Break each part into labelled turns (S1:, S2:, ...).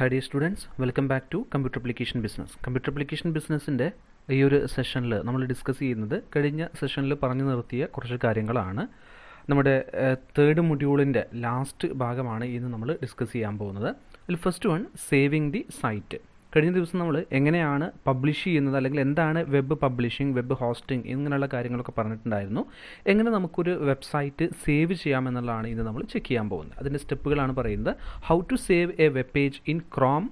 S1: High dear students welcome back to computer application business computer application ബിസിനസ്സിൻ്റെ ഈ ഒരു സെഷനിൽ നമ്മൾ ഡിസ്കസ് ചെയ്യുന്നത് കഴിഞ്ഞ സെഷനിൽ പറഞ്ഞു നിർത്തിയ കുറച്ച് കാര്യങ്ങളാണ് നമ്മുടെ തേർഡ് മൊഡ്യൂളിൻ്റെ ലാസ്റ്റ് ഭാഗമാണ് ഇന്ന് നമ്മൾ ഡിസ്കസ് ചെയ്യാൻ പോകുന്നത് അതിൽ first one saving the site കഴിഞ്ഞ ദിവസം നമ്മൾ എങ്ങനെയാണ് പബ്ലിഷ് ചെയ്യുന്നത് അല്ലെങ്കിൽ എന്താണ് വെബ് പബ്ലിഷിംഗ് വെബ് ഹോസ്റ്റിംഗ് ഇങ്ങനെയുള്ള കാര്യങ്ങളൊക്കെ പറഞ്ഞിട്ടുണ്ടായിരുന്നു എങ്ങനെ നമുക്കൊരു വെബ്സൈറ്റ് സേവ് ചെയ്യാമെന്നുള്ളതാണ് ഇന്ന് നമ്മൾ ചെക്ക് ചെയ്യാൻ പോകുന്നത് അതിൻ്റെ സ്റ്റെപ്പുകളാണ് പറയുന്നത് how to save a web page in Chrome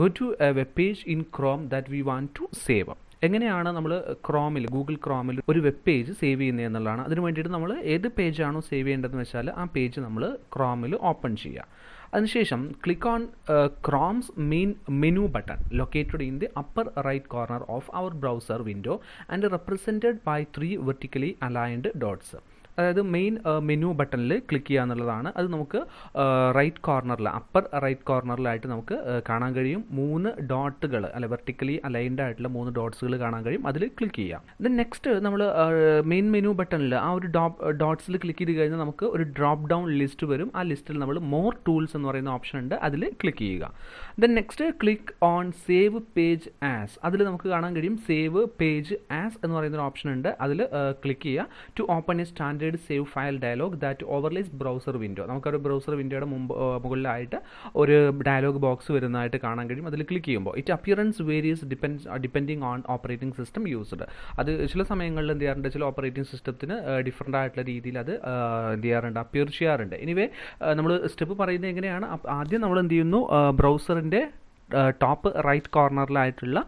S1: go to a web page in Chrome that we want to save എങ്ങനെയാണ് നമ്മൾ ക്രോമിൽ ഗൂഗിൾ ക്രോമിൽ ഒരു വെബ് പേജ് സേവ് ചെയ്യുന്നത് എന്നുള്ളതാണ് അതിന് വേണ്ടിയിട്ട് നമ്മൾ ഏത് പേജാണോ സേവ് ചെയ്യേണ്ടതെന്ന് വെച്ചാൽ ആ പേജ് നമ്മൾ ക്രോമിൽ ഓപ്പൺ ചെയ്യുക അതിനുശേഷം click on Chrome's main menu button located in the upper right corner of our browser window and represented by three vertically aligned dots അതായത് മെയിൻ മെനു ബട്ടണിൽ ക്ലിക്ക് ചെയ്യുക എന്നുള്ളതാണ് അത് നമുക്ക് റൈറ്റ് കോർണറിൽ അപ്പർ റൈറ്റ് കോർണറിലായിട്ട് നമുക്ക് കാണാൻ കഴിയും മൂന്ന് ഡോട്ടുകൾ അല്ലെ വെർട്ടിക്കലി അലൈൻഡ് ആയിട്ടുള്ള മൂന്ന് ഡോട്ട്സുകൾ കാണാൻ കഴിയും അതിൽ ക്ലിക്ക് ചെയ്യാം ദെൻ നെക്സ്റ്റ് നമ്മൾ മെയിൻ മെനു ബട്ടണിൽ ആ ഒരു ഡോട്ട്സിൽ ക്ലിക്ക് ചെയ്ത് കഴിഞ്ഞാൽ നമുക്ക് ഒരു ഡ്രോപ്പ് ഡൗൺ ലിസ്റ്റ് വരും ആ ലിസ്റ്റിൽ നമ്മൾ മോർ ടൂൾസ് എന്ന് പറയുന്ന ഓപ്ഷൻ ഉണ്ട് അതിൽ ക്ലിക്ക് ചെയ്യുക then next click on save page as അതിൽ നമുക്ക് കാണാൻ കഴിയും സേവ് പേജ് ആസ് എന്ന് പറയുന്ന ഒരു ഓപ്ഷൻ ഉണ്ട് അതിൽ ക്ലിക്ക് ചെയ്യുക to open a standard shared save file dialog that overlays browser window നമുക്കൊരു ബ്രൗസർ വിൻഡോയുടെ മുമ്പ് മുകളിലായിട്ട് ഒരു ഡയലോഗ് ബോക്സ് വരുന്നതായിട്ട് കാണാൻ കഴിയും അതിൽ ക്ലിക്ക് ചെയ്യുമ്പോൾ it appearance various depend depending on operating system used അത് ചില സമയങ്ങളിൽ എന്ത് ചെയ്യാറുണ്ട് ചില ഓപ്പറേറ്റിംഗ് സിസ്റ്റത്തിന് ഡിഫറൻ്റ് ആയിട്ടുള്ള രീതിയിൽ അത് എന്ത് ചെയ്യാറുണ്ട് അപ്പിയർ ചെയ്യാറുണ്ട് ഇനിവേ നമ്മൾ സ്റ്റെപ്പ് പറയുന്നത് എങ്ങനെയാണ് ആദ്യം നമ്മൾ എന്ത് ചെയ്യുന്നു ബ്രൗസറിൻ്റെ ടോപ്പ് റൈറ്റ് കോർണറിലായിട്ടുള്ള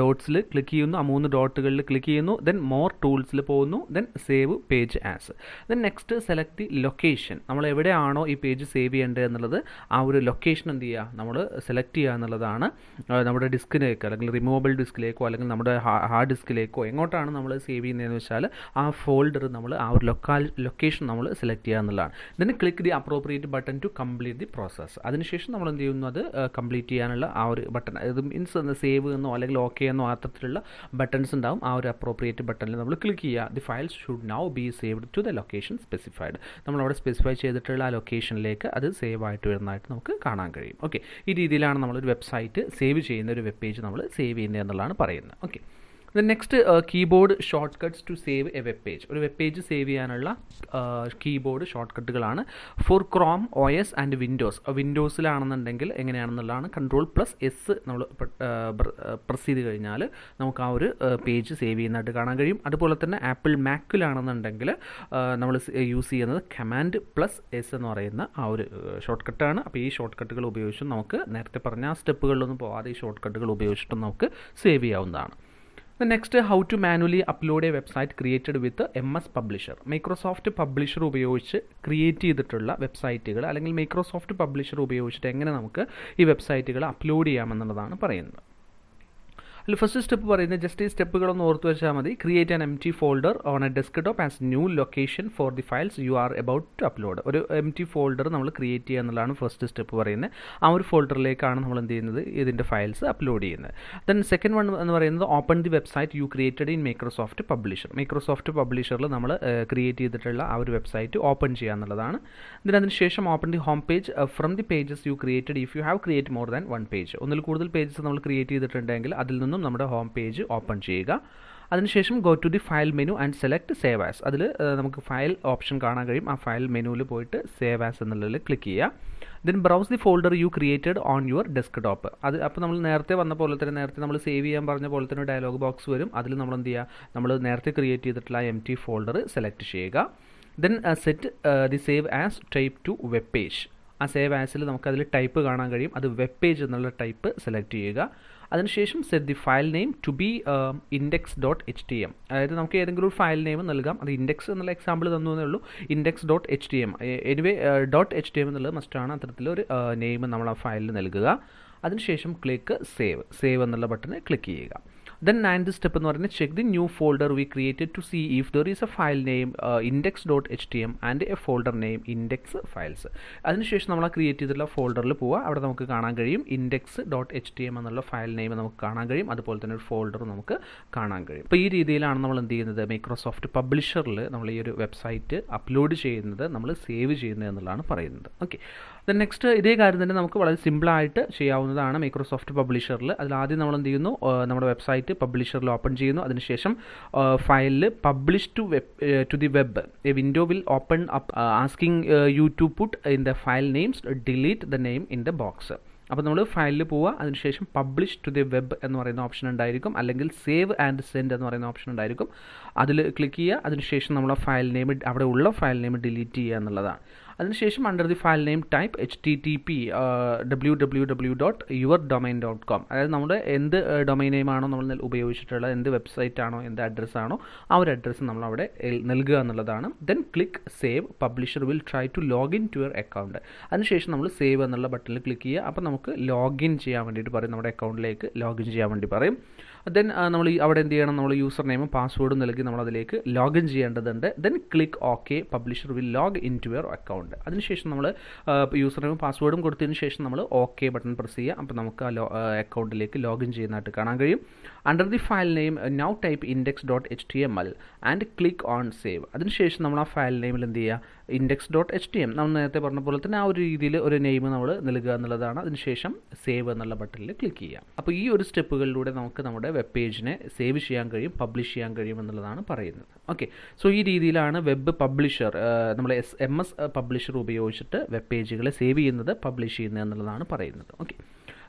S1: ഡോട്ട്സിൽ ക്ലിക്ക് ചെയ്യുന്നു ആ മൂന്ന് ഡോട്ടുകളിൽ ക്ലിക്ക് ചെയ്യുന്നു ദെൻ മോർ ടൂൾസിൽ പോകുന്നു then save page as then next select location നമ്മൾ എവിടെയാണോ ഈ പേജ് സേവ് ചെയ്യേണ്ടത് എന്നുള്ളത് ആ ഒരു ലൊക്കേഷൻ എന്ത് ചെയ്യുക നമ്മൾ സെലക്ട് ചെയ്യുക എന്നുള്ളതാണ് നമ്മുടെ ഡിസ്കിലേക്കോ അല്ലെങ്കിൽ റിമൂവബിൾ ഡിസ്കിലേക്കോ അല്ലെങ്കിൽ നമ്മുടെ ഹാർഡ് ഡിസ്കിലേക്കോ എങ്ങോട്ടാണ് നമ്മൾ സേവ് ചെയ്യുന്നതെന്ന് വെച്ചാൽ ആ ഫോൾഡർ നമ്മൾ ആ ഒരു ലൊക്കാൽ ലൊക്കേഷൻ നമ്മൾ സെലക്ട് ചെയ്യുക എന്നുള്ളതാണ് then click the appropriate button to complete the process അതിനുശേഷം നമ്മൾ എന്ത് ചെയ്യുന്നു അത് കംപ്ലീറ്റ് ചെയ്യാനുള്ള ആ ഒരു ബട്ടൺ അത് മീൻസ് സേവ് എന്നോ അല്ലെങ്കിൽ ലോക്ക് ചെയ്യുന്ന മാത്രത്തിലുള്ള ബട്ടൺസ് ഉണ്ടാവും ആ ഒരു അപ്രോപ്രിയേറ്റ് ബട്ടണിൽ നമ്മൾ ക്ലിക്ക് ചെയ്യുക the files should now be saved to the location specified നമ്മൾ അവിടെ സ്പെസിഫൈ ചെയ്തിട്ടുള്ള ആ ലൊക്കേഷനിലേക്ക് അത് സേവ് ആയിട്ട് വരുന്നതായിട്ട് നമുക്ക് കാണാൻ കഴിയും ഓക്കെ ഈ രീതിയിലാണ് നമ്മളൊരു വെബ്സൈറ്റ് സേവ് ചെയ്യുന്ന ഒരു വെബ് പേജ് നമ്മൾ സേവ് ചെയ്യുന്നത് എന്നുള്ളതാണ് പറയുന്നത് okay the next keyboard shortcuts to save a web page ഒരു വെബ് പേജ് സേവ് ചെയ്യാനുള്ള കീബോർഡ് ഷോർട്ട് കട്ടുകളാണ് for Chrome O S and Windows വിൻഡോസിലാണെന്നുണ്ടെങ്കിൽ എങ്ങനെയാണെന്നുള്ളതാണ് കൺട്രോൾ പ്ലസ് എസ് നമ്മൾ പ്രസ് ചെയ്ത് കഴിഞ്ഞാൽ നമുക്ക് ആ ഒരു പേജ് uh, സേവ് ചെയ്യുന്നതായിട്ട് കാണാൻ കഴിയും അതുപോലെ തന്നെ ആപ്പിൾ മാക്കിലാണെന്നുണ്ടെങ്കിൽ uh, നമ്മൾ യൂസ് uh, ചെയ്യുന്നത് കമാൻഡ് പ്ലസ് എസ് എന്ന് പറയുന്ന ആ ഒരു ഷോർട്ട് കട്ടാണ് അപ്പോൾ ഈ ഷോർട്ട് കട്ടുകൾ ഉപയോഗിച്ചും നമുക്ക് നേരത്തെ പറഞ്ഞ ആ സ്റ്റെപ്പുകളിലൊന്നും പോകാതെ ഈ ഷോർട്ട് കട്ടുകൾ ഉപയോഗിച്ചിട്ടും നമുക്ക് സേവ് ചെയ്യാവുന്നതാണ് next how to manually upload a website created with M S Publisher Microsoft Publisher ഉപയോഗിച്ച് ക്രിയേറ്റ് ചെയ്തിട്ടുള്ള വെബ്സൈറ്റുകൾ അല്ലെങ്കിൽ മൈക്രോസോഫ്റ്റ് പബ്ലിഷർ ഉപയോഗിച്ചിട്ട് എങ്ങനെ നമുക്ക് ഈ വെബ്സൈറ്റുകൾ അപ്ലോഡ് ചെയ്യാമെന്നുള്ളതാണ് പറയുന്നത് അല്ല ഫസ്റ്റ് സ്റ്റെപ്പ് പറയുന്നത് ജസ്റ്റ് ഈ സ്റ്റെപ്പുകളൊന്ന് ഓർത്ത് വെച്ചാൽ മതി create an M T folder on a desktop as new location for the files you are about to upload ഒരു എം ടി ഫോൾഡർ നമ്മൾ ക്രിയേറ്റ് ചെയ്യുക എന്നുള്ളതാണ് ഫസ്റ്റ് സ്റ്റെപ്പ് പറയുന്നത് ആ ഒരു ഫോൾഡറിലേക്കാണ് നമ്മൾ എന്ത് ചെയ്യുന്നത് ഇതിൻ്റെ ഫയൽസ് അപ്ലോഡ് ചെയ്യുന്നത് ദെൻ സെക്കൻഡ് വൺ എന്ന് പറയുന്നത് open the website you created in Microsoft Publisher Microsoft പബ്ലിഷറിൽ നമ്മൾ ക്രിയേറ്റ് ചെയ്തിട്ടുള്ള ആ ഒരു വെബ്സൈറ്റ് ഓപ്പൺ ചെയ്യുക എന്നുള്ളതാണ് ദെൻ അതിനുശേഷം open the home page from the pages you created if you have create more than one page ഒന്നിൽ കൂടുതൽ പേജസ് നമ്മൾ ക്രിയേറ്റ് ചെയ്തിട്ടുണ്ടെങ്കിൽ അതിൽ നിന്ന് നിന്നും നമ്മുടെ ഹോം പേജ് ഓപ്പൺ ചെയ്യുക അതിനുശേഷം go to the file menu and select save as അതിൽ നമുക്ക് ഫയൽ ഓപ്ഷൻ കാണാൻ കഴിയും ആ ഫയൽ മെനുവിൽ പോയിട്ട് സേവ് ആസ് എന്നുള്ളതിൽ ക്ലിക്ക് ചെയ്യുക then browse the folder you created on your top അത് അപ്പോൾ നമ്മൾ നേരത്തെ വന്ന പോലെ തന്നെ നേരത്തെ നമ്മൾ സേവ് ചെയ്യാൻ പറഞ്ഞ പോലെ തന്നെ ഡയലോഗ് ബോക്സ് വരും അതിൽ നമ്മൾ എന്ത് ചെയ്യുക നമ്മൾ നേരത്തെ ക്രിയേറ്റ് ചെയ്തിട്ടുള്ള എം ടി ഫോൾഡർ സെലക്ട് ചെയ്യുക then set the save as type to web page ആ സേവ് ആസിൽ നമുക്കതിൽ ടൈപ്പ് കാണാൻ കഴിയും അത് വെബ് പേജ് എന്നുള്ള ടൈപ്പ് സെലക്ട് ചെയ്യുക അതിനുശേഷം set the file name to be index dot H T M അതായത് നമുക്ക് ഏതെങ്കിലും ഒരു ഫയൽ നെയിം നൽകാം അത് ഇൻഡെക്സ് എന്നുള്ള എക്സാമ്പിൾ തന്നു എന്നേ ഉള്ളൂ index dot H T M anyway dot H T M എന്നുള്ളത് മസ്റ്റാണ് അത്തരത്തിലൊരു നെയിം നമ്മൾ ആ ഫയലിൽ നൽകുക അതിനുശേഷം ക്ലിക്ക് സേവ് സേവ് എന്നുള്ള ബട്ടണിൽ ക്ലിക്ക് ചെയ്യുക ദെൻ നയൻത് സ്റ്റെപ്പ് എന്ന് പറയുന്നത് check the new folder we created to see if there is a file name index dot H T M and a folder name index files അതിനുശേഷം നമ്മൾ create ചെയ്തിട്ടുള്ള ഫോൾഡറിൽ പോവുക അവിടെ നമുക്ക് കാണാൻ കഴിയും index dot H T M എന്നുള്ള ഫയൽ നെയിം നമുക്ക് കാണാൻ കഴിയും അതുപോലെ തന്നെ ഒരു ഫോൾഡർ നമുക്ക് കാണാൻ കഴിയും അപ്പോൾ ഈ രീതിയിലാണ് നമ്മൾ എന്ത് ചെയ്യുന്നത് മൈക്രോസോഫ്റ്റ് പബ്ലിഷറിൽ നമ്മൾ ഈ ഒരു വെബ്സൈറ്റ് അപ്ലോഡ് ചെയ്യുന്നത് നമ്മൾ സേവ് ചെയ്യുന്നത് എന്നുള്ളതാണ് പറയുന്നത് ഓക്കെ ദെൻ നെക്സ്റ്റ് ഇതേ കാര്യം തന്നെ നമുക്ക് വളരെ സിമ്പിളായിട്ട് ചെയ്യാവുന്നതാണ് മൈക്രോസോഫ്റ്റ് പബ്ലിഷറിൽ അതിൽ ആദ്യം നമ്മൾ എന്ത് ചെയ്യുന്നു നമ്മുടെ വെബ്സൈറ്റ് പബ്ലിഷറിൽ ഓപ്പൺ ചെയ്യുന്നു അതിനുശേഷം ഫയലിൽ publish to web to the web a window will open up asking you to put in the file names delete the name in the box അപ്പോൾ നമ്മൾ ഫയലിൽ പോവുക അതിനുശേഷം പബ്ലിഷ് ടു ദി വെബ് എന്ന് പറയുന്ന ഓപ്ഷൻ ഉണ്ടായിരിക്കും അല്ലെങ്കിൽ സേവ് ആൻഡ് സെൻഡ് എന്ന് പറയുന്ന ഓപ്ഷൻ ഉണ്ടായിരിക്കും അതിൽ ക്ലിക്ക് ചെയ്യുക അതിനുശേഷം നമ്മൾ ഫയൽ നെയിം അവിടെ ഉള്ള ഫയൽ നെയിം ഡിലീറ്റ് ചെയ്യുക എന്നുള്ളതാണ് അതിനുശേഷം under the file name type H T T P W W W dot your domain dot com അതായത് നമ്മുടെ എന്ത് ഡൊമൈൻ uh, നെയിമാണോ നമ്മൾ ഉപയോഗിച്ചിട്ടുള്ള എന്ത് വെബ്സൈറ്റ് ആണോ എന്ത് അഡ്രസ്സ് ആണോ ആ ഒരു അഡ്രസ്സ് നമ്മൾ അവിടെ നൽകുക എന്നുള്ളതാണ് then click save publisher will try to login to your account അതിനുശേഷം നമ്മൾ സേവ് എന്നുള്ള ബട്ടണിൽ ക്ലിക്ക് ചെയ്യുക അപ്പോൾ നമുക്ക് ലോഗിൻ ചെയ്യാൻ വേണ്ടിയിട്ട് പറയും നമ്മുടെ അക്കൗണ്ടിലേക്ക് ലോഗിൻ ചെയ്യാൻ വേണ്ടി പറയും ദെൻ uh, നമ്മൾ അവിടെ എന്ത് ചെയ്യണം നമ്മൾ യൂസർ നെയിമും പാസ്വേഡും നൽകി നമ്മൾ അതിലേക്ക് ലോഗിൻ ചെയ്യേണ്ടതുണ്ട് then click okay publisher will log in to your account ഉണ്ട് അതിനുശേഷം നമ്മൾ യൂസർ നെയിം പാസ്വേഡും കൊടുത്തതിന് ശേഷം നമ്മൾ ഓക്കെ ബട്ടൺ പ്രസ് ചെയ്യുക അപ്പോൾ നമുക്ക് ആ അക്കൗണ്ടിലേക്ക് ലോഗിൻ ചെയ്യുന്നതായിട്ട് കാണാൻ കഴിയും under the file name now type index dot H T M L and click on save അതിനുശേഷം നമ്മൾ ആ ഫയൽ നെയിമിൽ എന്ത് ചെയ്യുക index dot H T M നമ്മൾ നേരത്തെ പറഞ്ഞ പോലെ തന്നെ ആ ഒരു രീതിയിൽ ഒരു നെയിം നമ്മൾ നൽകുക എന്നുള്ളതാണ് അതിനുശേഷം സേവ് എന്നുള്ള ബട്ടണിൽ ക്ലിക്ക് ചെയ്യാം അപ്പോൾ ഈ ഒരു സ്റ്റെപ്പുകളിലൂടെ നമുക്ക് നമ്മുടെ വെബ് പേജിനെ സേവ് ചെയ്യാൻ കഴിയും പബ്ലിഷ് ചെയ്യാൻ കഴിയും എന്നുള്ളതാണ് പറയുന്നത് ഓക്കെ സോ ഈ രീതിയിലാണ് വെബ് പബ്ലിഷർ നമ്മൾ എസ് എം എസ് പബ്ലിഷർ ഉപയോഗിച്ചിട്ട് വെബ് പേജുകളെ സേവ് ചെയ്യുന്നത് പബ്ലിഷ് ചെയ്യുന്നത് എന്നുള്ളതാണ് പറയുന്നത് ഓക്കെ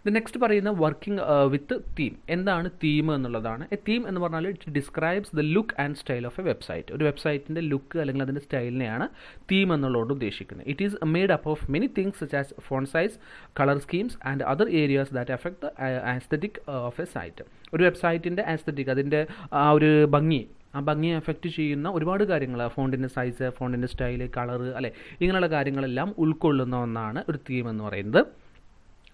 S1: ദ നെക്സ്റ്റ് പറയുന്ന വർക്കിംഗ് വിത്ത് തീം എന്താണ് തീം എന്നുള്ളതാണ് എ തീം എന്ന് പറഞ്ഞാൽ it describes the look and style of a website ഒരു വെബ്സൈറ്റിൻ്റെ ലുക്ക് അല്ലെങ്കിൽ അതിൻ്റെ സ്റ്റൈലിനെയാണ് തീം എന്നുള്ളതുകൊണ്ട് ഉദ്ദേശിക്കുന്നത് it is made up of many things such as font size colour schemes and other areas that effect aesthetic of a site ഒരു വെബ്സൈറ്റിൻ്റെ aesthetic അതിൻ്റെ ആ ഒരു ഭംഗി ആ ഭംഗിയെ എഫക്റ്റ് ചെയ്യുന്ന ഒരുപാട് കാര്യങ്ങൾ ഫോണിൻ്റെ സൈസ് ഫോണിൻ്റെ സ്റ്റൈല് കളറ് അല്ലെ ഇങ്ങനെയുള്ള കാര്യങ്ങളെല്ലാം ഉൾക്കൊള്ളുന്ന ഒന്നാണ് ഒരു തീം എന്ന് പറയുന്നത്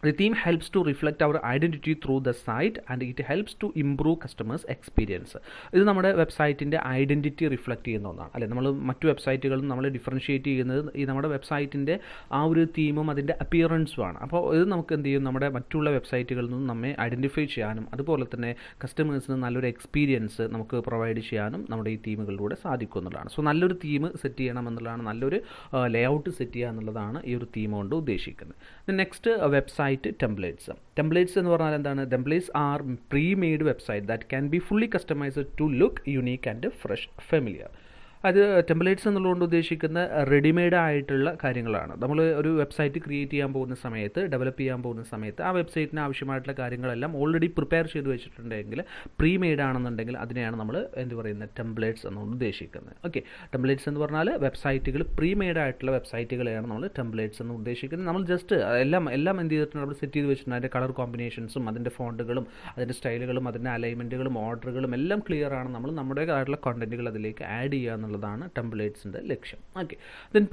S1: the theme helps to reflect our identity through the site and it helps to improve customers experience ഇത് നമ്മുടെ വെബ്സൈറ്റിൻ്റെ ഐഡൻറ്റിറ്റി റിഫ്ലക്റ്റ് ചെയ്യുന്ന ഒന്നാണ് അല്ലെ നമ്മൾ മറ്റു വെബ്സൈറ്റുകളും നമ്മൾ ഡിഫറൻഷ്യേറ്റ് ചെയ്യുന്നത് ഈ നമ്മുടെ വെബ്സൈറ്റിൻ്റെ ആ ഒരു തീമും അതിൻ്റെ അപ്പിയറൻസുമാണ് അപ്പോൾ ഇത് നമുക്ക് എന്ത് ചെയ്യും നമ്മുടെ മറ്റുള്ള വെബ്സൈറ്റുകളിൽ നിന്നും നമ്മെ ഐഡൻറ്റിഫൈ ചെയ്യാനും അതുപോലെ തന്നെ കസ്റ്റമേഴ്സിന് നല്ലൊരു എക്സ്പീരിയൻസ് നമുക്ക് പ്രൊവൈഡ് ചെയ്യാനും നമ്മുടെ ഈ തീമുകളിലൂടെ സാധിക്കും എന്നുള്ളതാണ് സോ നല്ലൊരു തീം സെറ്റ് ചെയ്യണം എന്നുള്ളതാണ് നല്ലൊരു ലേ ഔട്ട് സെറ്റ് ചെയ്യുക എന്നുള്ളതാണ് ഈ ഒരു തീം കൊണ്ട് ഉദ്ദേശിക്കുന്നത് next website site templates templates എന്ന് പറഞ്ഞാൽ എന്താണ് templates are pre made website that can be fully customised to look unique and fresh familiar അത് ടെംപ്ലേറ്റ്സ് എന്നുള്ളതുകൊണ്ട് ഉദ്ദേശിക്കുന്ന റെഡിമെയ്ഡ് ആയിട്ടുള്ള കാര്യങ്ങളാണ് നമ്മൾ ഒരു വെബ്സൈറ്റ് ക്രിയേറ്റ് ചെയ്യാൻ പോകുന്ന സമയത്ത് ഡെവലപ്പ് ചെയ്യാൻ പോകുന്ന സമയത്ത് ആ വെബ്സൈറ്റിന് ആവശ്യമായിട്ടുള്ള കാര്യങ്ങളെല്ലാം ഓൾറെഡി പ്രിപ്പയർ ചെയ്ത് വെച്ചിട്ടുണ്ടെങ്കിൽ പ്രീ മെയ്ഡ് ആണെന്നുണ്ടെങ്കിൽ അതിനെയാണ് നമ്മൾ എന്ത് പറയുന്നത് ടെംപ്ലേറ്റ്സ് എന്നുകൊണ്ട് ഉദ്ദേശിക്കുന്നത് ഓക്കെ ടെംപ്ലേറ്റ്സ് എന്ന് പറഞ്ഞാൽ വെബ്സൈറ്റുകൾ പ്രീ മെയ്ഡ് ആയിട്ടുള്ള വെബ്സൈറ്റുകളെയാണ് നമ്മൾ ടെംപ്ലേറ്റ്സ് എന്ന് ഉദ്ദേശിക്കുന്നത് നമ്മൾ ജസ്റ്റ് എല്ലാം എല്ലാം എന്ത് ചെയ്തിട്ടുണ്ട് നമ്മൾ സെറ്റ് ചെയ്ത് വെച്ചിട്ടുണ്ട് അതിൻ്റെ കളർ കോമ്പിനേഷൻസും അതിൻ്റെ ഫോണ്ടുകളും അതിൻ്റെ സ്റ്റൈലുകളും അതിൻ്റെ അലൈൻമെൻറ്റുകളും ഓർഡറുകളും എല്ലാം ക്ലിയർ ആണ് നമ്മൾ നമ്മുടേതായിട്ടുള്ള കണ്ടൻറ്റുകൾ അതിലേക്ക് ആഡ് ചെയ്യുക എന്നുള്ളതാണ് ടെംപ്ലേറ്റ്സിൻ്റെ ലക്ഷ്യം okay then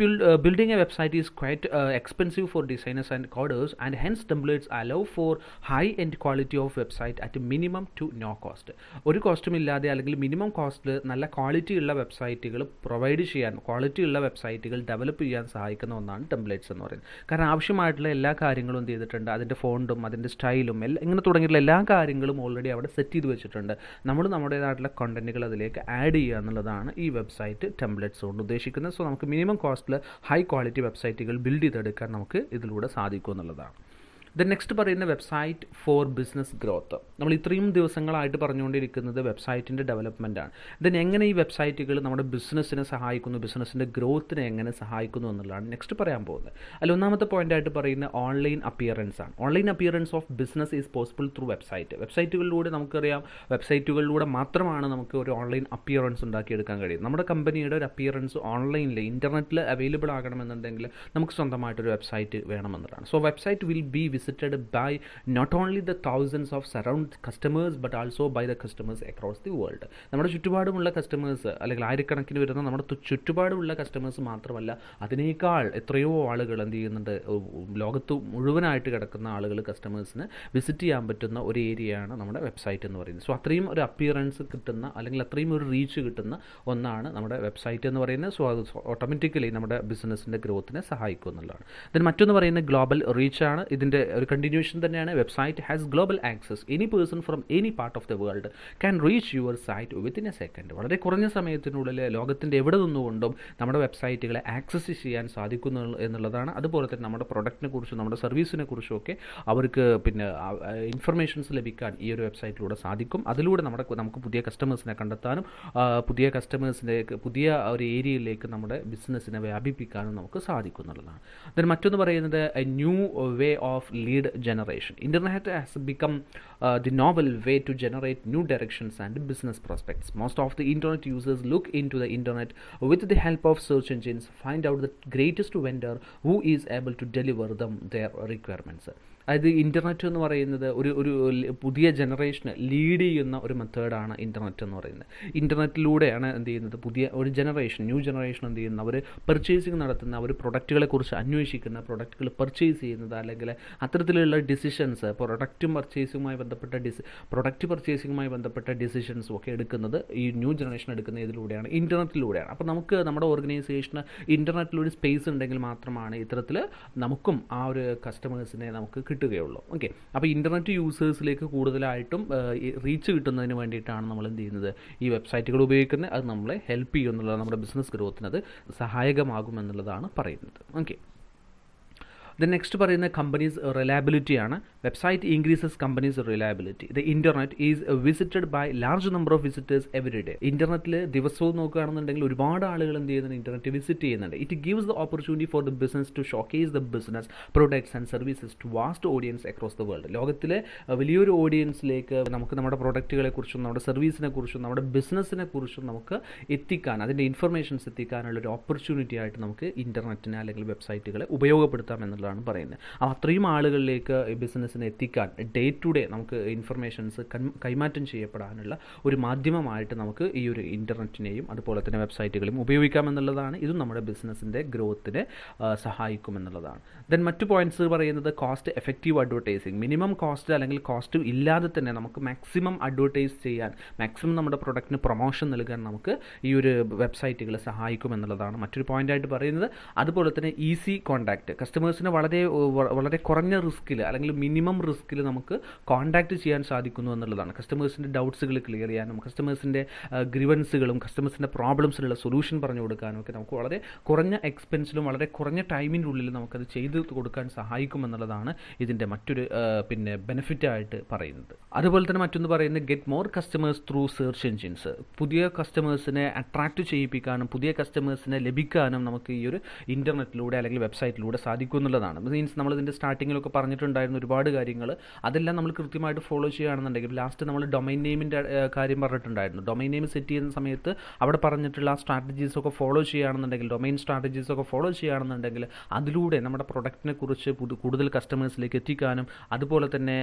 S1: building a website is quite expensive for designers and coders and hence templates allow for high end quality of website at minimum to no cost ഒരു കോസ്റ്റും ഇല്ലാതെ അല്ലെങ്കിൽ മിനിമം കോസ്റ്റിൽ നല്ല ക്വാളിറ്റി ഉള്ള വെബ്സൈറ്റുകൾ പ്രൊവൈഡ് ചെയ്യാൻ ക്വാളിറ്റി ഉള്ള വെബ്സൈറ്റുകൾ ഡെവലപ്പ് ചെയ്യാൻ സഹായിക്കുന്ന ഒന്നാണ് ടെംപ്ലേറ്റ്സ് എന്ന് പറയുന്നത് കാരണം ആവശ്യമായിട്ടുള്ള എല്ലാ കാര്യങ്ങളും എന്ത് ചെയ്തിട്ടുണ്ട് അതിൻ്റെ ഫോണ്ടും അതിൻ്റെ സ്റ്റൈലും എല്ലാം ഇങ്ങനെ തുടങ്ങിയിട്ടുള്ള എല്ലാ കാര്യങ്ങളും ഓൾറെഡി അവിടെ സെറ്റ് ചെയ്ത് വെച്ചിട്ടുണ്ട് നമ്മൾ നമ്മുടേതായിട്ടുള്ള കണ്ടന്റുകൾ അതിലേക്ക് ആഡ് ചെയ്യുക എന്നുള്ളതാണ് ഈ വെബ്സൈറ്റ് വെബ്സൈറ്റ് ടെംപ്ലേറ്റ്സ് കൊണ്ട് ഉദ്ദേശിക്കുന്നത് സോ നമുക്ക് മിനിമം കോസ്റ്റിൽ ഹൈ ക്വാളിറ്റി വെബ്സൈറ്റുകൾ ബിൽഡ് ചെയ്തെടുക്കാൻ നമുക്ക് ഇതിലൂടെ സാധിക്കും എന്നുള്ളതാണ് ദ നെക്സ്റ്റ് പറയുന്ന വെബ്സൈറ്റ് ഫോർ ബിസിനസ് ഗ്രോത്ത് നമ്മൾ ഇത്രയും ദിവസങ്ങളായിട്ട് പറഞ്ഞുകൊണ്ടിരിക്കുന്നത് വെബ്സൈറ്റിൻ്റെ ഡെവലപ്മെൻ്റ് ആണ് ദെൻ എങ്ങനെ ഈ വെബ്സൈറ്റുകൾ നമ്മുടെ ബിസിനസ്സിനെ സഹായിക്കുന്നു ബിസിനസ്സിൻ്റെ ഗ്രോത്തിനെ എങ്ങനെ സഹായിക്കുന്നു എന്നുള്ളതാണ് നെക്സ്റ്റ് പറയാൻ പോകുന്നത് അല്ല ഒന്നാമത്തെ ആയിട്ട് പറയുന്ന ഓൺലൈൻ അപ്പിയറൻസ് ആണ് online appearance of business is possible through website വെബ്സൈറ്റുകളിലൂടെ നമുക്കറിയാം വെബ്സൈറ്റുകളിലൂടെ മാത്രമാണ് നമുക്ക് ഒരു ഓൺലൈൻ അപ്പിയറൻസ് ഉണ്ടാക്കിയെടുക്കാൻ കഴിയും നമ്മുടെ കമ്പനിയുടെ ഒരു അപ്പിയറൻസ് ഓൺലൈനിൽ ഇൻ്റർനെറ്റിൽ അവൈലബിൾ ആകണമെന്നുണ്ടെങ്കിൽ നമുക്ക് സ്വന്തമായിട്ടൊരു വെബ്സൈറ്റ് വേണമെന്നുള്ളതാണ് so website will be vis visited by not only the thousands of surround customers but also by the customers across the world നമ്മുടെ ചുറ്റുപാടുമുള്ള കസ്റ്റമേഴ്സ് അല്ലെങ്കിൽ ആയിരക്കണക്കിന് വരുന്ന നമ്മുടെ ചുറ്റുപാടുമുള്ള കസ്റ്റമേഴ്സ് മാത്രമല്ല അതിനേക്കാൾ എത്രയോ ആളുകൾ എന്ത് ചെയ്യുന്നുണ്ട് ലോകത്ത് മുഴുവനായിട്ട് കിടക്കുന്ന ആളുകൾ കസ്റ്റമേഴ്സിന് വിസിറ്റ് ചെയ്യാൻ പറ്റുന്ന ഒരു ഏരിയയാണ് നമ്മുടെ വെബ്സൈറ്റ് എന്ന് പറയുന്നത് സോ അത്രയും ഒരു അപ്പിയറൻസ് കിട്ടുന്ന അല്ലെങ്കിൽ അത്രയും ഒരു റീച്ച് കിട്ടുന്ന ഒന്നാണ് നമ്മുടെ വെബ്സൈറ്റ് എന്ന് പറയുന്നത് സോ അത് ഓട്ടോമാറ്റിക്കലി നമ്മുടെ ബിസിനസ്സിൻ്റെ ഗ്രോത്തിനെ സഹായിക്കും എന്നുള്ളതാണ് അതിന് മറ്റൊന്ന് പറയുന്നത് ഗ്ലോബൽ റീച്ചാണ് ഇതിൻ്റെ ഒരു കണ്ടിന്യൂഷൻ തന്നെയാണ് website has global access any person from any part of the world can reach your site within a second വളരെ കുറഞ്ഞ സമയത്തിനുള്ളിൽ ലോകത്തിൻ്റെ എവിടെ നിന്നുകൊണ്ടും നമ്മുടെ വെബ്സൈറ്റുകളെ ആക്സസ് ചെയ്യാൻ സാധിക്കുന്നു എന്നുള്ളതാണ് അതുപോലെ തന്നെ നമ്മുടെ പ്രൊഡക്റ്റിനെ കുറിച്ചും നമ്മുടെ സർവീസിനെ കുറിച്ചും ഒക്കെ അവർക്ക് പിന്നെ ഇൻഫർമേഷൻസ് ലഭിക്കാൻ ഈ ഒരു വെബ്സൈറ്റിലൂടെ സാധിക്കും അതിലൂടെ നമ്മുടെ നമുക്ക് പുതിയ കസ്റ്റമേഴ്സിനെ കണ്ടെത്താനും പുതിയ കസ്റ്റമേഴ്സിലേക്ക് പുതിയ ഒരു ഏരിയയിലേക്ക് നമ്മുടെ ബിസിനസ്സിനെ വ്യാപിപ്പിക്കാനും നമുക്ക് സാധിക്കും എന്നുള്ളതാണ് അതിന് മറ്റൊന്ന് പറയുന്നത് a new way of lead generation. Internet has become uh, the novel way to generate new directions and business prospects. Most of the internet users look into the internet with the help of search engines, find out the greatest vendor who is able to deliver them their requirements. അതായത് internet എന്ന് പറയുന്നത് ഒരു ഒരു പുതിയ ജനറേഷന് lead ചെയ്യുന്ന ഒരു മെത്തേഡാണ് internet എന്ന് പറയുന്നത് ഇൻ്റർനെറ്റിലൂടെയാണ് എന്ത് ചെയ്യുന്നത് പുതിയ ഒരു ജനറേഷൻ ന്യൂ ജനറേഷൻ എന്ത് ചെയ്യുന്നത് അവർ പർച്ചേസിങ് നടത്തുന്ന അവർ പ്രൊഡക്റ്റുകളെക്കുറിച്ച് അന്വേഷിക്കുന്ന പ്രൊഡക്റ്റുകൾ പർച്ചേസ് ചെയ്യുന്നത് അല്ലെങ്കിൽ അത്തരത്തിലുള്ള ഡിസിഷൻസ് പ്രൊഡക്റ്റും പർച്ചേസിങ്ങുമായി ബന്ധപ്പെട്ട ഡിസി പ്രൊഡക്റ്റ് പർച്ചേസിങ്ങുമായി ബന്ധപ്പെട്ട ഡിസിഷൻസും ഒക്കെ എടുക്കുന്നത് ഈ ന്യൂ ജനറേഷൻ എടുക്കുന്ന ഇതിലൂടെയാണ് ഇൻ്റർനെറ്റിലൂടെയാണ് അപ്പോൾ നമുക്ക് നമ്മുടെ ഓർഗനൈസേഷന് ഇൻ്റർനെറ്റിലൊരു സ്പേസ് ഉണ്ടെങ്കിൽ മാത്രമാണ് ഇത്തരത്തിൽ നമുക്കും ആ ഒരു കസ്റ്റമേഴ്സിനെ നമുക്ക് കിട്ടുകയുള്ളൂ ഓക്കെ അപ്പോൾ ഇൻ്റർനെറ്റ് യൂസേഴ്സിലേക്ക് കൂടുതലായിട്ടും റീച്ച് കിട്ടുന്നതിന് വേണ്ടിയിട്ടാണ് നമ്മൾ എന്ത് ചെയ്യുന്നത് ഈ വെബ്സൈറ്റുകൾ ഉപയോഗിക്കുന്നത് അത് നമ്മളെ ഹെൽപ്പ് ചെയ്യുമെന്നുള്ളത് നമ്മുടെ ബിസിനസ് ഗ്രോത്തിനത് സഹായകമാകുമെന്നുള്ളതാണ് പറയുന്നത് ഓക്കെ ദ നെക്സ്റ്റ് പറയുന്ന കമ്പനീസ് റിലയബിലിറ്റിയാണ് website increases companies reliability the internet is visited by large number of visitors every day ഇൻ്റർനെറ്റിൽ ദിവസവും നോക്കുകയാണെന്നുണ്ടെങ്കിൽ ഒരുപാട് ആളുകൾ എന്ത് ചെയ്യുന്നുണ്ട് ഇൻ്റർനെറ്റ് വിസിറ്റ് ചെയ്യുന്നുണ്ട് it gives the opportunity for the business to showcase the business products and services to vast audience across the world ലോകത്തിലെ വലിയൊരു ഓഡിയൻസിലേക്ക് നമുക്ക് നമ്മുടെ പ്രൊഡക്റ്റുകളെ കുറിച്ചും നമ്മുടെ സർവീസിനെ കുറിച്ചും നമ്മുടെ ബിസിനസ്സിനെ കുറിച്ചും നമുക്ക് എത്തിക്കാൻ അതിൻ്റെ ഇൻഫർമേഷൻസ് എത്തിക്കാനുള്ള ഒരു ഓപ്പർച്യൂണിറ്റി ആയിട്ട് നമുക്ക് ഇൻ്റർനെറ്റിനെ അല്ലെങ്കിൽ വെബ്സൈറ്റുകളെ ഉപയോഗപ്പെടുത്താം എന്നുള്ളത് എന്നുള്ളതാണ് പറയുന്നത് അപ്പോൾ അത്രയും ആളുകളിലേക്ക് ബിസിനസ്സിനെ എത്തിക്കാൻ ഡേ ടു ഡേ നമുക്ക് ഇൻഫർമേഷൻസ് കൈമാറ്റം ചെയ്യപ്പെടാനുള്ള ഒരു മാധ്യമമായിട്ട് നമുക്ക് ഈ ഒരു ഇൻ്റർനെറ്റിനെയും അതുപോലെ തന്നെ വെബ്സൈറ്റുകളെയും ഉപയോഗിക്കാമെന്നുള്ളതാണ് ഇതും നമ്മുടെ ബിസിനസ്സിൻ്റെ ഗ്രോത്തിനെ സഹായിക്കുമെന്നുള്ളതാണ് ദെൻ മറ്റു പോയിന്റ്സ് പറയുന്നത് cost effective advertising minimum cost അല്ലെങ്കിൽ കോസ്റ്റ് ഇല്ലാതെ തന്നെ നമുക്ക് മാക്സിമം അഡ്വർടൈസ് ചെയ്യാൻ മാക്സിമം നമ്മുടെ പ്രൊഡക്റ്റിന് പ്രൊമോഷൻ നൽകാൻ നമുക്ക് ഈ ഒരു വെബ്സൈറ്റുകളെ സഹായിക്കുമെന്നുള്ളതാണ് മറ്റൊരു പോയിൻ്റായിട്ട് പറയുന്നത് അതുപോലെ തന്നെ ഈസി കോണ്ടാക്റ്റ് കസ്റ്റമേഴ്സിനെ വളരെ വളരെ കുറഞ്ഞ റിസ്കിൽ അല്ലെങ്കിൽ മിനിമം റിസ്കിൽ നമുക്ക് കോൺടാക്റ്റ് ചെയ്യാൻ സാധിക്കുന്നു എന്നുള്ളതാണ് കസ്റ്റമേഴ്സിൻ്റെ ഡൗട്ട്സുകൾ ക്ലിയർ ചെയ്യാനും കസ്റ്റമേഴ്സിൻ്റെ ഗ്രിവൻസുകളും കസ്റ്റമേഴ്സിൻ്റെ പ്രോബ്ലംസിനുള്ള സൊല്യൂഷൻ പറഞ്ഞു കൊടുക്കാനും ഒക്കെ നമുക്ക് വളരെ കുറഞ്ഞ എക്സ്പെൻസിലും വളരെ കുറഞ്ഞ ടൈമിൻ്റെ ഉള്ളിൽ നമുക്കത് ചെയ്ത് കൊടുക്കാൻ സഹായിക്കുമെന്നുള്ളതാണ് ഇതിൻ്റെ മറ്റൊരു പിന്നെ ബെനിഫിറ്റ് ആയിട്ട് പറയുന്നത് അതുപോലെ തന്നെ മറ്റൊന്ന് പറയുന്നത് get more customers through search engines പുതിയ കസ്റ്റമേഴ്സിനെ അട്രാക്റ്റ് ചെയ്യിപ്പിക്കാനും പുതിയ കസ്റ്റമേഴ്സിനെ ലഭിക്കാനും നമുക്ക് ഈ ഒരു ഇൻ്റർനെറ്റിലൂടെ അല്ലെങ്കിൽ വെബ്സൈറ്റിലൂടെ സാധിക്കും എന്നുള്ളതാണ് എന്നുള്ളതാണ് മീൻസ് നമ്മളിതിൻ്റെ സ്റ്റാർട്ടിങ്ങിലൊക്കെ പറഞ്ഞിട്ടുണ്ടായിരുന്ന ഒരുപാട് കാര്യങ്ങൾ അതെല്ലാം നമ്മൾ കൃത്യമായിട്ട് ഫോളോ ചെയ്യുകയാണെന്നുണ്ടെങ്കിൽ ലാസ്റ്റ് നമ്മൾ ഡൊമൈൻ നെയിമിൻ്റെ കാര്യം പറഞ്ഞിട്ടുണ്ടായിരുന്നു ഡൊമൈൻ നെയിം സെറ്റ് ചെയ്യുന്ന സമയത്ത് അവിടെ പറഞ്ഞിട്ടുള്ള ആ സ്ട്രാറ്റജീസൊക്കെ ഫോളോ ചെയ്യുകയാണെന്നുണ്ടെങ്കിൽ ഡൊമൈൻ സ്ട്രാറ്റജീസൊക്കെ ഫോളോ ചെയ്യുകയാണെന്നുണ്ടെങ്കിൽ അതിലൂടെ നമ്മുടെ പ്രൊഡക്റ്റിനെ കുറിച്ച് കൂടുതൽ കസ്റ്റമേഴ്സിലേക്ക് എത്തിക്കാനും അതുപോലെ തന്നെ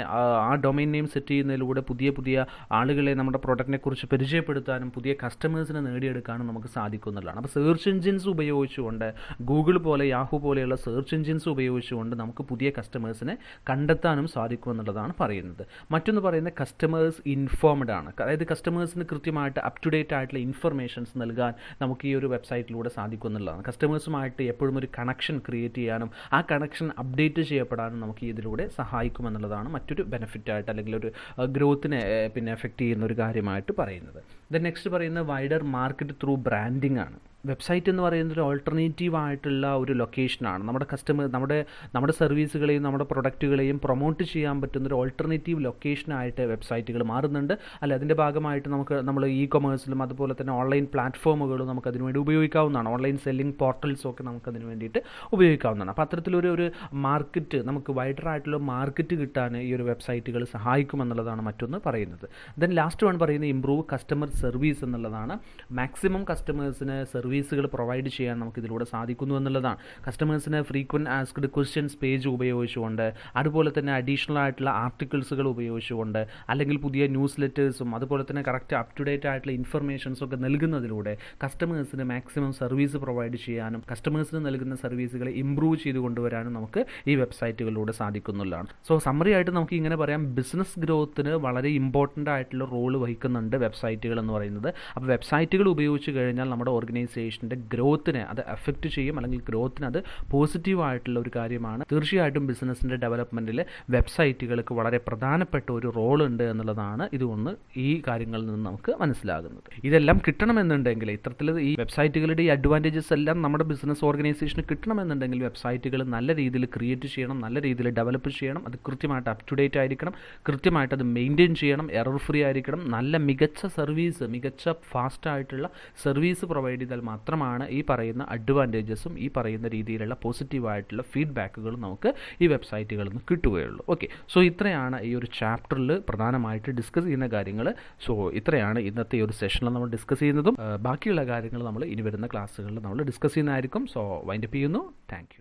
S1: ആ ഡൊമൈൻ നെയിം സെറ്റ് ചെയ്യുന്നതിലൂടെ പുതിയ പുതിയ ആളുകളെ നമ്മുടെ പ്രൊഡക്റ്റിനെ കുറിച്ച് പരിചയപ്പെടുത്താനും പുതിയ കസ്റ്റമേഴ്സിനെ നേടിയെടുക്കാനും നമുക്ക് സാധിക്കുന്നതാണ് അപ്പോൾ സെർച്ച് എഞ്ചിൻസ് ഉപയോഗിച്ചുകൊണ്ട് ഗൂഗിൾ പോലെ യാഹു പോലെയുള്ള സെർച്ച് എഞ്ചിൻസ് ഉപയോഗിച്ച് ഉപയോഗിച്ചുകൊണ്ട് നമുക്ക് പുതിയ കസ്റ്റമേഴ്സിനെ കണ്ടെത്താനും സാധിക്കുമെന്നുള്ളതാണ് പറയുന്നത് മറ്റൊന്ന് പറയുന്നത് കസ്റ്റമേഴ്സ് ഇൻഫോംഡ് ആണ് അതായത് കസ്റ്റമേഴ്സിന് കൃത്യമായിട്ട് അപ് ടു ഡേറ്റ് ആയിട്ടുള്ള ഇൻഫർമേഷൻസ് നൽകാൻ നമുക്ക് ഈ ഒരു വെബ്സൈറ്റിലൂടെ സാധിക്കും എന്നുള്ളതാണ് കസ്റ്റമേഴ്സുമായിട്ട് എപ്പോഴും ഒരു കണക്ഷൻ ക്രിയേറ്റ് ചെയ്യാനും ആ കണക്ഷൻ അപ്ഡേറ്റ് ചെയ്യപ്പെടാനും നമുക്ക് ഇതിലൂടെ സഹായിക്കുമെന്നുള്ളതാണ് മറ്റൊരു ബെനിഫിറ്റായിട്ട് അല്ലെങ്കിൽ ഒരു ഗ്രോത്തിനെ പിന്നെ എഫക്റ്റ് ചെയ്യുന്ന ഒരു കാര്യമായിട്ട് പറയുന്നത് ദെൻ നെക്സ്റ്റ് പറയുന്നത് വൈഡർ മാർക്കറ്റ് ത്രൂ ബ്രാൻഡിംഗ് ആണ് വെബ്സൈറ്റ് എന്ന് പറയുന്നത് ഒരു ഓൾട്ടർനേറ്റീവ് ആയിട്ടുള്ള ഒരു ലൊക്കേഷനാണ് നമ്മുടെ കസ്റ്റമർ നമ്മുടെ നമ്മുടെ സർവീസുകളെയും നമ്മുടെ പ്രൊഡക്റ്റുകളെയും പ്രൊമോട്ട് ചെയ്യാൻ പറ്റുന്ന ഒരു ഓൾട്ടർനേറ്റീവ് ലൊക്കേഷനായിട്ട് വെബ്സൈറ്റുകൾ മാറുന്നുണ്ട് അല്ല അതിൻ്റെ ഭാഗമായിട്ട് നമുക്ക് നമ്മൾ ഇ കൊമേഴ്സിലും അതുപോലെ തന്നെ ഓൺലൈൻ പ്ലാറ്റ്ഫോമുകളും നമുക്ക് അതിനുവേണ്ടി ഉപയോഗിക്കാവുന്നതാണ് ഓൺലൈൻ സെല്ലിംഗ് പോർട്ടൽസ് ഒക്കെ നമുക്ക് അതിന് വേണ്ടിയിട്ട് ഉപയോഗിക്കാവുന്നതാണ് അപ്പോൾ അത്തരത്തിലൊരു ഒരു മാർക്കറ്റ് നമുക്ക് വൈഡർ ആയിട്ടുള്ള മാർക്കറ്റ് കിട്ടാൻ ഈ ഒരു വെബ്സൈറ്റുകൾ സഹായിക്കുമെന്നുള്ളതാണ് മറ്റൊന്ന് പറയുന്നത് ദെൻ ലാസ്റ്റ് വൺ പറയുന്നത് ഇംപ്രൂവ് കസ്റ്റമർ സർവീസ് എന്നുള്ളതാണ് മാക്സിമം കസ്റ്റമേഴ്സിന് സർവീസ് സർവീസുകൾ പ്രൊവൈഡ് ചെയ്യാൻ നമുക്ക് ഇതിലൂടെ സാധിക്കുന്നു എന്നുള്ളതാണ് കസ്റ്റമേഴ്സിന് ഫ്രീക്വൻറ്റ് ആസ്ക്ഡ് ക്വസ്റ്റ്യൻസ് പേജ് ഉപയോഗിച്ചുകൊണ്ട് അതുപോലെ തന്നെ അഡീഷണൽ ആയിട്ടുള്ള ആർട്ടിക്കിൾസുകൾ ഉപയോഗിച്ചുകൊണ്ട് അല്ലെങ്കിൽ പുതിയ ന്യൂസ് ലെറ്റേഴ്സും അതുപോലെ തന്നെ കറക്റ്റ് അപ് ടു ഡേറ്റ് ആയിട്ടുള്ള ഇൻഫർമേഷൻസും ഒക്കെ നൽകുന്നതിലൂടെ കസ്റ്റമേഴ്സിന് മാക്സിമം സർവീസ് പ്രൊവൈഡ് ചെയ്യാനും കസ്റ്റമേഴ്സിന് നൽകുന്ന സർവീസുകളെ ഇമ്പ്രൂവ് ചെയ്ത് കൊണ്ടുവരാനും നമുക്ക് ഈ വെബ്സൈറ്റുകളിലൂടെ സാധിക്കുന്നുള്ളതാണ് സോ സമ്മറി ആയിട്ട് നമുക്ക് ഇങ്ങനെ പറയാം ബിസിനസ് ഗ്രോത്തിന് വളരെ ഇമ്പോർട്ടൻ്റ് ആയിട്ടുള്ള റോൾ വഹിക്കുന്നുണ്ട് വെബ്സൈറ്റുകൾ എന്ന് പറയുന്നത് അപ്പോൾ വെബ്സൈറ്റുകൾ ഉപയോഗിച്ച് കഴിഞ്ഞാൽ നമ്മുടെ ഓർഗനൈസേഷൻ ഓർഗനൈസേഷൻ്റെ ഗ്രോത്തിനെ അത് എഫക്റ്റ് ചെയ്യും അല്ലെങ്കിൽ ഗ്രോത്തിന് അത് പോസിറ്റീവായിട്ടുള്ള ഒരു കാര്യമാണ് തീർച്ചയായിട്ടും ബിസിനസ്സിൻ്റെ ഡെവലപ്മെൻറ്റിൽ വെബ്സൈറ്റുകൾക്ക് വളരെ പ്രധാനപ്പെട്ട ഒരു റോൾ ഉണ്ട് എന്നുള്ളതാണ് ഇതുകൊണ്ട് ഈ കാര്യങ്ങളിൽ നിന്ന് നമുക്ക് മനസ്സിലാകുന്നത് ഇതെല്ലാം കിട്ടണമെന്നുണ്ടെങ്കിൽ ഇത്തരത്തിൽ ഈ വെബ്സൈറ്റുകളുടെ ഈ അഡ്വാൻറ്റേജസ് എല്ലാം നമ്മുടെ ബിസിനസ് ഓർഗനൈസേഷന് കിട്ടണമെന്നുണ്ടെങ്കിൽ വെബ്സൈറ്റുകൾ നല്ല രീതിയിൽ ക്രിയേറ്റ് ചെയ്യണം നല്ല രീതിയിൽ ഡെവലപ്പ് ചെയ്യണം അത് കൃത്യമായിട്ട് അപ് ടു ഡേറ്റ് ആയിരിക്കണം കൃത്യമായിട്ട് അത് മെയിൻറ്റെയിൻ ചെയ്യണം എറർ ഫ്രീ ആയിരിക്കണം നല്ല മികച്ച സർവീസ് മികച്ച ഫാസ്റ്റ് ആയിട്ടുള്ള സർവീസ് പ്രൊവൈഡ് ചെയ്താൽ മാത്രമാണ് ഈ പറയുന്ന അഡ്വാൻറ്റേജസും ഈ പറയുന്ന രീതിയിലുള്ള പോസിറ്റീവായിട്ടുള്ള ഫീഡ്ബാക്കുകളും നമുക്ക് ഈ വെബ്സൈറ്റുകളിൽ നിന്ന് കിട്ടുകയുള്ളൂ ഓക്കെ സോ ഇത്രയാണ് ഈ ഒരു ചാപ്റ്ററിൽ പ്രധാനമായിട്ട് ഡിസ്കസ് ചെയ്യുന്ന കാര്യങ്ങൾ സോ ഇത്രയാണ് ഇന്നത്തെ ഒരു സെഷനിൽ നമ്മൾ ഡിസ്കസ് ചെയ്യുന്നതും uh, ബാക്കിയുള്ള കാര്യങ്ങൾ നമ്മൾ ഇനി വരുന്ന ക്ലാസ്സുകളിൽ നമ്മൾ ഡിസ്കസ് ചെയ്യുന്നതായിരിക്കും സോ വൈൻഡപ്പ് ചെയ്യുന്നു താങ്ക്